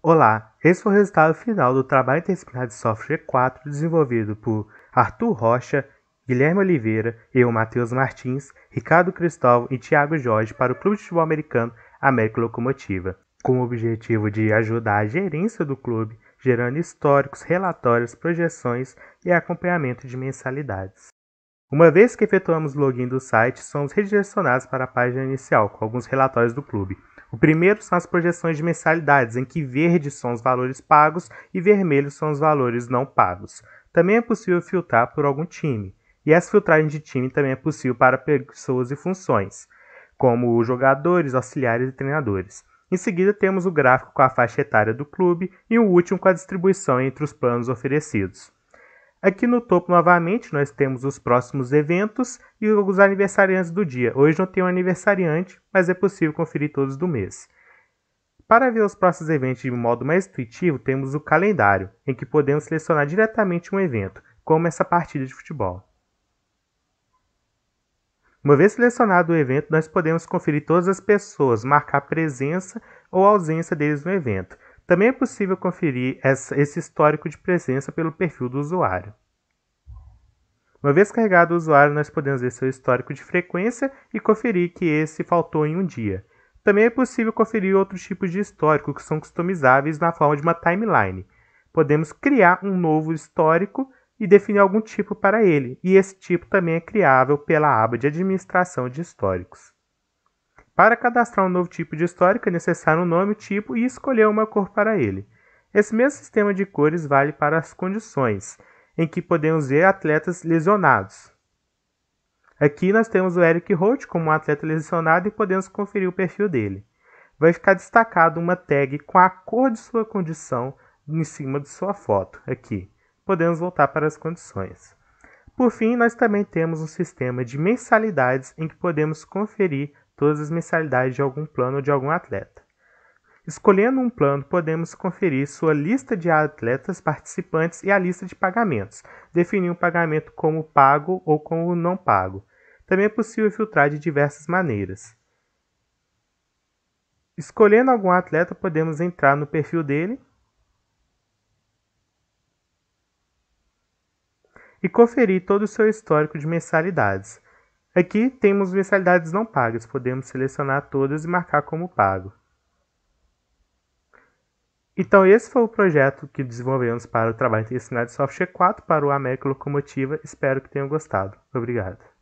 Olá, esse foi o resultado final do trabalho interdisciplinar de software 4 desenvolvido por Arthur Rocha, Guilherme Oliveira, eu, Matheus Martins, Ricardo Cristóvão e Tiago Jorge para o Clube de Futebol Americano América Locomotiva, com o objetivo de ajudar a gerência do clube, gerando históricos, relatórios, projeções e acompanhamento de mensalidades. Uma vez que efetuamos o login do site, somos redirecionados para a página inicial, com alguns relatórios do clube. O primeiro são as projeções de mensalidades, em que verde são os valores pagos e vermelho são os valores não pagos. Também é possível filtrar por algum time, e essa filtragem de time também é possível para pessoas e funções, como jogadores, auxiliares e treinadores. Em seguida, temos o gráfico com a faixa etária do clube e o último com a distribuição entre os planos oferecidos. Aqui é no topo, novamente, nós temos os próximos eventos e os aniversariantes do dia. Hoje não tem um aniversariante, mas é possível conferir todos do mês. Para ver os próximos eventos de modo mais intuitivo, temos o calendário, em que podemos selecionar diretamente um evento, como essa partida de futebol. Uma vez selecionado o evento, nós podemos conferir todas as pessoas, marcar presença ou ausência deles no evento. Também é possível conferir esse histórico de presença pelo perfil do usuário. Uma vez carregado o usuário, nós podemos ver seu histórico de frequência e conferir que esse faltou em um dia. Também é possível conferir outros tipos de histórico que são customizáveis na forma de uma timeline. Podemos criar um novo histórico e definir algum tipo para ele, e esse tipo também é criável pela aba de administração de históricos. Para cadastrar um novo tipo de histórico, é necessário um nome, tipo e escolher uma cor para ele. Esse mesmo sistema de cores vale para as condições, em que podemos ver atletas lesionados. Aqui nós temos o Eric Holt como um atleta lesionado e podemos conferir o perfil dele. Vai ficar destacado uma tag com a cor de sua condição em cima de sua foto, aqui. Podemos voltar para as condições. Por fim, nós também temos um sistema de mensalidades em que podemos conferir todas as mensalidades de algum plano ou de algum atleta. Escolhendo um plano, podemos conferir sua lista de atletas participantes e a lista de pagamentos, definir um pagamento como pago ou como não pago. Também é possível filtrar de diversas maneiras. Escolhendo algum atleta, podemos entrar no perfil dele e conferir todo o seu histórico de mensalidades. Aqui é temos mensalidades não pagas, podemos selecionar todas e marcar como pago. Então esse foi o projeto que desenvolvemos para o trabalho intestinal de software 4 para o América Locomotiva. Espero que tenham gostado. Obrigado.